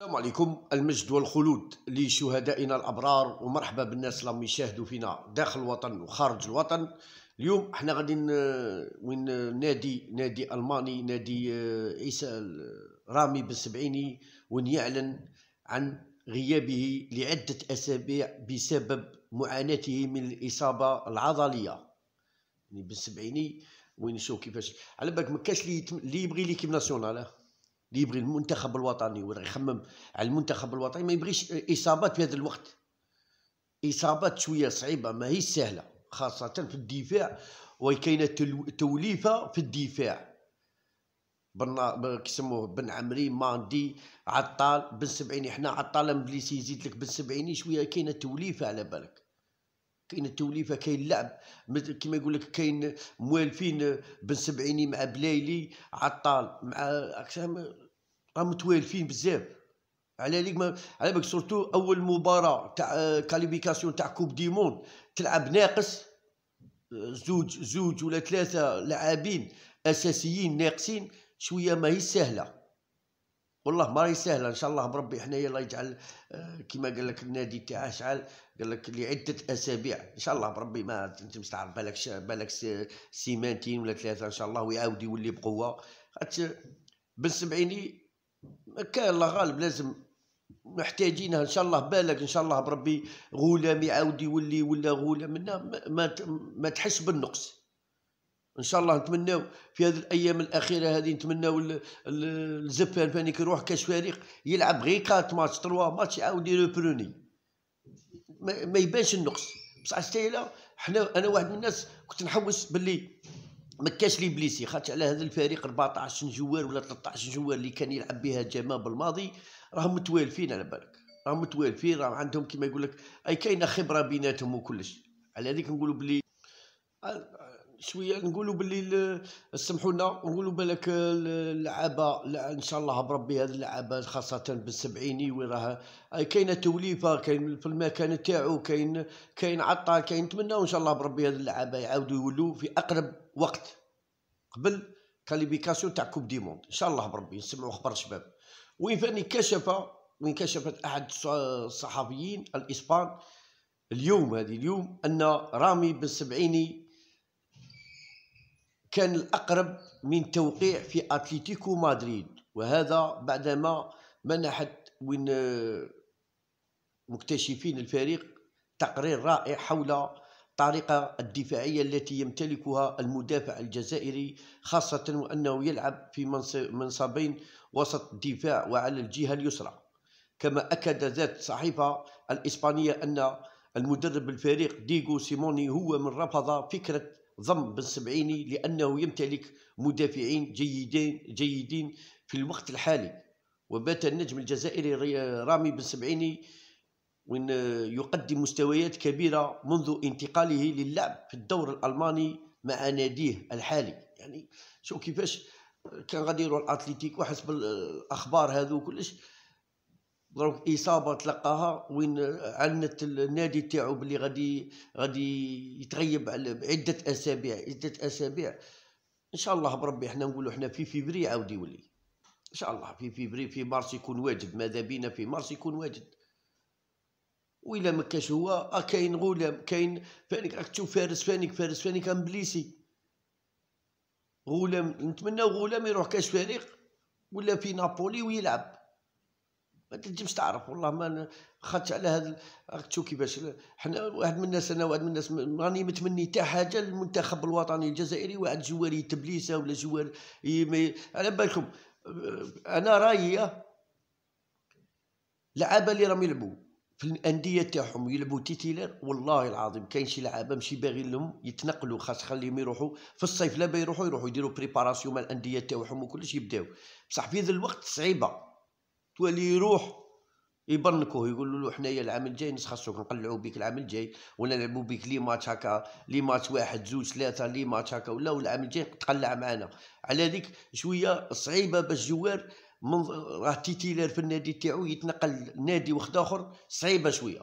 السلام عليكم المجد والخلود لشهدائنا الابرار ومرحبا بالناس اللي يشاهدوا فينا داخل الوطن وخارج الوطن اليوم احنا غادي وين نادي نادي الماني نادي آه، عيسى رامي بن سبعيني وين يعلن عن غيابه لعده اسابيع بسبب معاناته من الاصابه العضليه يعني بن سبعيني وين نشوف كيفاش على بالك ما كاش اللي يبغي ليكيب ناسيونال اه. اللي يبغي المنتخب الوطني ويبغي يخمم على المنتخب الوطني ما يبغيش اصابات في هذا الوقت اصابات شويه صعيبه ما هي سهله خاصه في الدفاع وكاينه توليفه في الدفاع بن كيسموه بن عمري ماندي عطال بن سبعيني حنا عطال مبليسي يزيد لك بن سبعيني شويه كاينه توليفه على بالك كاين التوليفه كاين اللعب كما يقول لك كاين موالفين بن سبعيني مع بلايلي عطال مع راه متوالفين بزاف على ليك ما على بالك سورتو اول مباراه تاع آه، كاليفيكاسيون تاع كوب دي موند تلعب ناقص آه، زوج زوج ولا ثلاثه لاعبين اساسيين ناقصين شويه ماهيش سهله والله ما راهي سهله ان شاء الله بربي حنايا الله يجعل آه، كما قال لك النادي تاعها شعل قال لك لعده اسابيع ان شاء الله بربي ما انت مستعرف بالك بالك سيمانتين ولا ثلاثه ان شاء الله ويعاود يولي بقوه خاطر بن سبعيني كان الله غالب لازم محتاجينها ان شاء الله بالك ان شاء الله بربي غلام يعاود يولي ولا غلام ما, ما تحس بالنقص ان شاء الله نتمناو في هذه الايام الاخيره هذه نتمناو الزبان بانيك يروح كاش فريق يلعب غير كات ماتش تروا ماتش يعاود يريبروني ما يبانش النقص بصح السيله حنا انا واحد من الناس كنت نحوس باللي ما كاش لي بليسي خاطر على هذا الفريق 14 جوار ولا 13 جوار اللي كان يلعب بها جمال بالماضي راهم متوالفين على بالك راهم متوالفين راهم عندهم كيما يقول لك اي كاينه خبره بيناتهم وكلش على هذيك نقولوا بلي شويه نقولوا باللي سمحوا لنا نقولوا بالك اللعابه ان شاء الله بربي هذه اللعابه خاصه بالسبعيني راه كاينه توليفه كاين في المكان تاعو كاين كاين عطا كاين نتمناو ان شاء الله بربي هذه اللعابه يعاودوا يولوا في اقرب وقت قبل كاليفيكاسيون تاع كوب دي موند ان شاء الله بربي نسمعوا اخبار الشباب وين فاني كشف وين كشفت احد الصحفيين الاسبان اليوم هذه اليوم ان رامي بن سبعيني كان الأقرب من توقيع في أتلتيكو مدريد وهذا بعدما منحت وين آه، مكتشفين الفريق تقرير رائع حول الطريقة الدفاعية التي يمتلكها المدافع الجزائري خاصة وأنه يلعب في منصبين وسط الدفاع وعلى الجهة اليسرى كما أكد ذات الصحيفة الإسبانية أن المدرب الفريق ديغو سيموني هو من رفض فكرة ضم بن سبعيني لأنه يمتلك مدافعين جيدين جيدين في الوقت الحالي وبات النجم الجزائري رامي بن سبعيني وين يقدم مستويات كبيرة منذ انتقاله للعب في الدور الألماني مع ناديه الحالي يعني شو كيفاش كان غادي يروح الاتليتيكو حسب الاخبار هذو كلش دروك اصابه تلقاها وين علنت النادي تاعو بلي غادي غادي يتغيب على عده اسابيع عده اسابيع ان شاء الله بربي حنا نقولوا حنا في فيفري عاود يولي ان شاء الله في فيفري في مارس يكون واجد ماذا بينا في مارس يكون واجد وإلا ما كاش هو آه كاين غلام كاين فانك راك تشوف فارس فانك فارس فانك امبليسي غلام نتمناو غلام يروح كاش فريق ولا في نابولي ويلعب ما تنجمش تعرف والله ما خاطش على هذا راك تشوف كيفاش حنا واحد من الناس انا واحد من الناس راني متمني حتى حاجه للمنتخب الوطني الجزائري واحد جواري تبليسه ولا جوار على بالكم انا رايي لعابه اللي راهم يلعبوا في الانديه تاعهم يلعبوا تيتيلر والله العظيم كاين شي لعابه ماشي باغي لهم يتنقلوا خاص خليهم يروحوا في الصيف لا يروحوا يروحوا يديروا بريباراسيون مع الانديه تاعهم وكلش يبداو بصح في ذا الوقت صعيبه تولي يروح يبرنكوه يقولوا له حنايا العام الجاي نسخصوك نقلعوا بك العام الجاي ولا نلعبوا بك لي ماتش هكا لي ماتش واحد زوج ثلاثه لي ماتش هكا ولا العام الجاي تقلع معنا على ذيك شويه صعيبه باش جوار من راه تيتيلار في النادي تاعو يتنقل نادي واحد اخر صعيبه شويه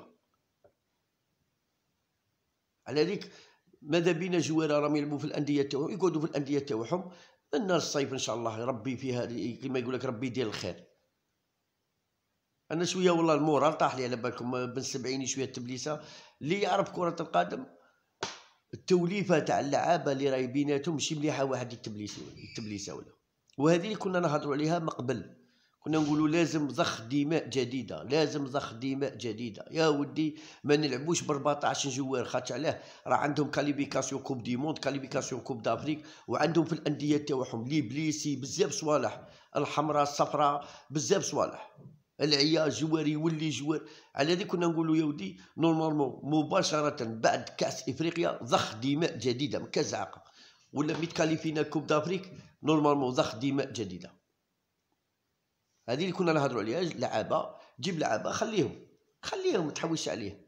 على ذيك ماذا بينا جوار راهم يلعبوا في الانديه تاعهم يقعدوا في الانديه تاعهم ان الصيف ان شاء الله ربي فيها كيما يقول لك ربي يدير الخير انا شويه والله المورال طاح لي على بالكم بن سبعيني شويه تبليسه اللي يعرف كره القدم التوليفه تاع اللعابه اللي راهي بيناتهم ماشي مليحه واحد يتبليس التبليسه ولا وهذه اللي كنا نهضروا عليها من قبل كنا نقولوا لازم ضخ دماء جديده لازم ضخ دماء جديده يا ودي ما نلعبوش ب 14 جوار خاطر علاه راه عندهم كاليفيكاسيون كوب دي موند كاليفيكاسيون كوب دافريك وعندهم في الانديه تاعهم ليبليسي بزاف صوالح الحمراء الصفراء بزاف صوالح العيا جوار يولي جوار على هذيك كنا نقولوا يا ودي نورمالمون مباشره بعد كاس افريقيا ضخ دماء جديده كزعقه ولا متكاليفينا كوب دافريك نورمالمون ضخ دماء جديده هذه اللي كنا نهضروا عليها لعابه جيب لعابه خليهم خليهم تحوش عليه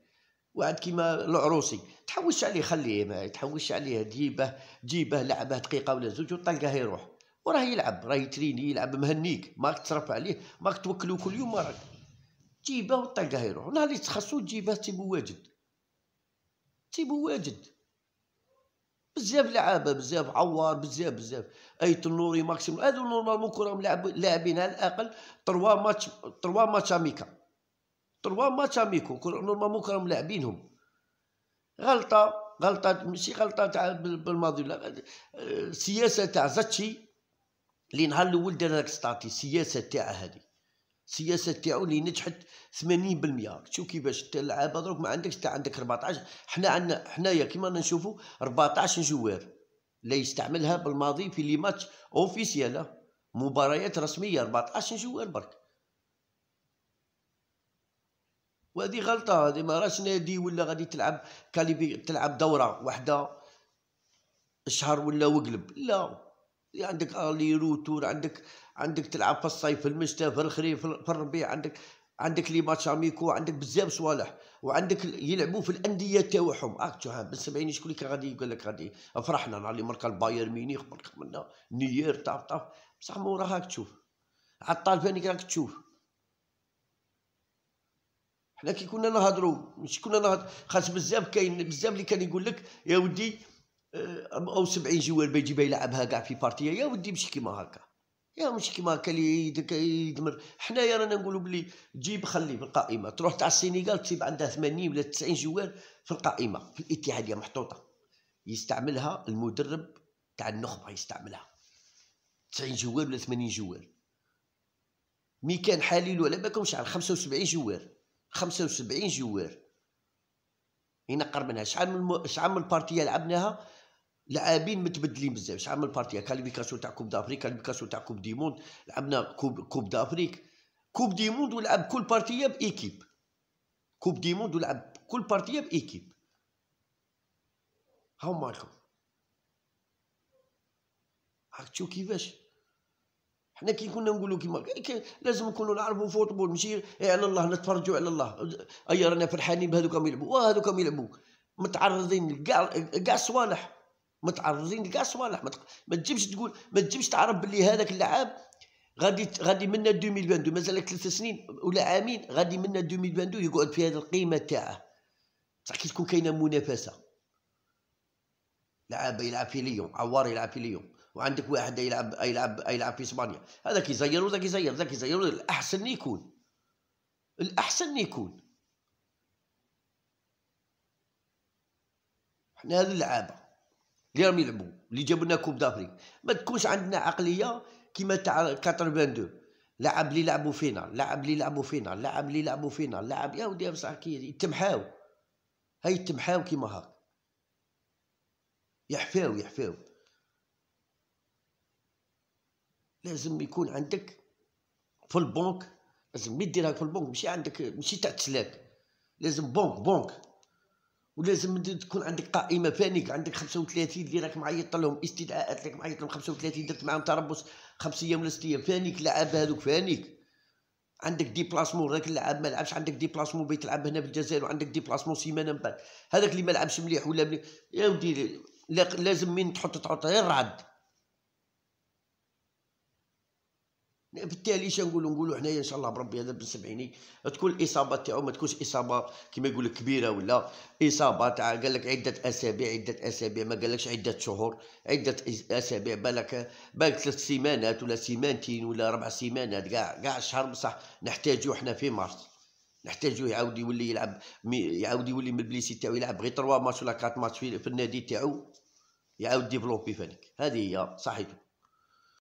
واحد كيما العروسي تحوش عليه خليه ما تحوش عليه جيبه جيبه لعبه دقيقه ولا زوج وطلقه يروح وراه يلعب راه يتريني يلعب مهنيك ماك تصرف عليه ماك توكلو كل يوم راك جيبه والطلقه يروح نهار اللي تخصو تجيبه تيبو واجد تيبو واجد بزاف لعابه بزاف عوار بزاف بزاف اي تنوري ماكسيموم هادو نورمالمون ملعب لاعبين على الاقل 3 ماتش 3 ماتش اميكا 3 ماتش اميكو نورمالمون كره لاعبينهم غلطه غلطه ماشي غلطه تاع بالماضي لا آه، سياسه تاع زاتشي اللي نهار الاول دار هذاك ستاتي السياسه تاعها هذه السياسه تاعو اللي نجحت 80% شوف كيفاش تاع اللعابه دروك ما عندكش تاع عندك 14 حنا عندنا حنايا كيما نشوفوا 14 جوار لا يستعملها بالماضي في لي ماتش اوفيسيال مباريات رسميه 14 جوار برك وهذه غلطه هذه ما راش نادي ولا غادي تلعب كاليبي تلعب دوره واحده شهر ولا وقلب لا عندك الي روتور عندك عندك تلعب في الصيف في المشتى في الخريف في الربيع عندك عندك لي ماتش اميكو عندك بزاف صوالح وعندك يلعبوا في الانديه تاعهم راك تشوف بن شكون اللي غادي يقول لك غادي فرحنا نهار اللي مركا البايرن ميونخ مركا منا نيير طاف طاف بصح موراها راك تشوف عطال فانيك راك تشوف حنا كي كنا نهضروا مش كنا نهضر خاص بزاف كاين بزاف اللي كان يقول لك يا ودي او 70 جوال بيجيبها يلعبها كاع في بارتيه يا ودي مشي كيما هكا يا مش كيما هكا اللي يدمر حنايا رانا نقولوا بلي جيب خلي في القائمه تروح تاع السينيغال تسيب عندها 80 ولا 90 جوال في القائمه في الاتحاديه محطوطه يستعملها المدرب تاع النخبه يستعملها 90 جوال ولا 80 جوال مي كان حليل ولا بالكم شحال 75 جوال 75 جوال ينقر منها شحال من شحال من البارتيه لعبناها لاعبين متبدلين بزاف شحال من بارتي كاليفيكاسيون تاع كوب دافريك كاليفيكاسيون تاع كوب دي موند لعبنا كوب كوب دافريك كوب دي موند ولعب كل بارتيه بايكيب كوب دي موند ولعب كل بارتيه بايكيب هاو مالكم هاك تشوف كيفاش حنا كي كنا نقولوا كيما إيه، لازم نكونوا نعرفوا فوتبول ماشي إيه على الله نتفرجوا على الله اي رانا فرحانين بهذوك يلعبوا وهذوك يلعبوا متعرضين لكاع كاع الصوالح متعرضين لكاع الصوالح ما تجيبش تقول ما تجيبش تعرف باللي هذاك اللعاب غادي غادي منا 2022 لك ثلاث سنين ولا عامين غادي منا 2022 يقعد في هذه القيمه تاعه بصح كي تكون كاينه منافسه لعاب يلعب في ليون عوار يلعب في ليون وعندك واحد يلعب يلعب يلعب في اسبانيا هذاك يزير وذاك يزير ذاك يزير الاحسن يكون الاحسن يكون حنا هذه اللعابه اللي راهم يلعبوا اللي جابوا لنا كوب دافريك ما تكونش عندنا عقليه كيما تاع 82 لعب اللي لعبوا فينا لعب اللي لعبوا فينا لعب اللي لعبوا فينا لعب يا ودي بصح كي يتمحاو هاي يتمحاو كيما هاك يحفاو يحفاو لازم يكون عندك في البنك لازم مي في البنك ماشي عندك ماشي تاع تسلاك لازم بنك بنك ولازم تكون عندك قائمه فانيك عندك 35 اللي راك معيط لهم استدعاءات راك معيط لهم 35 درت معاهم تربص خمس ايام ولا ست ايام فانيك لعاب هذوك فانيك عندك بلاسمون راك اللاعب ما لعبش عندك بلاسمون بغيت تلعب هنا في الجزائر وعندك بلاسمون سيمانه من بعد هذاك اللي ما لعبش مليح ولا مليح يا ودي لازم من تحط تحط غير رعد بالتالي اش نقولوا حنايا ان شاء الله بربي هذا بن سبعيني تكون الاصابه تاعو ما تكونش اصابه كما يقول لك كبيره ولا اصابه تاع قال لك عده اسابيع عده اسابيع ما قالكش عده شهور عده اسابيع بالك بالك ثلاث سيمانات ولا سيمانتين ولا ربع سيمانات كاع كاع الشهر بصح نحتاجو حنا في مارس نحتاجو يعاود يولي يلعب يعاود يولي من البليسي تاعو يلعب غير 3 ماتش ولا 4 ماتش في النادي تاعو يعاود ديفلوبي فانيك هذه هي صحيته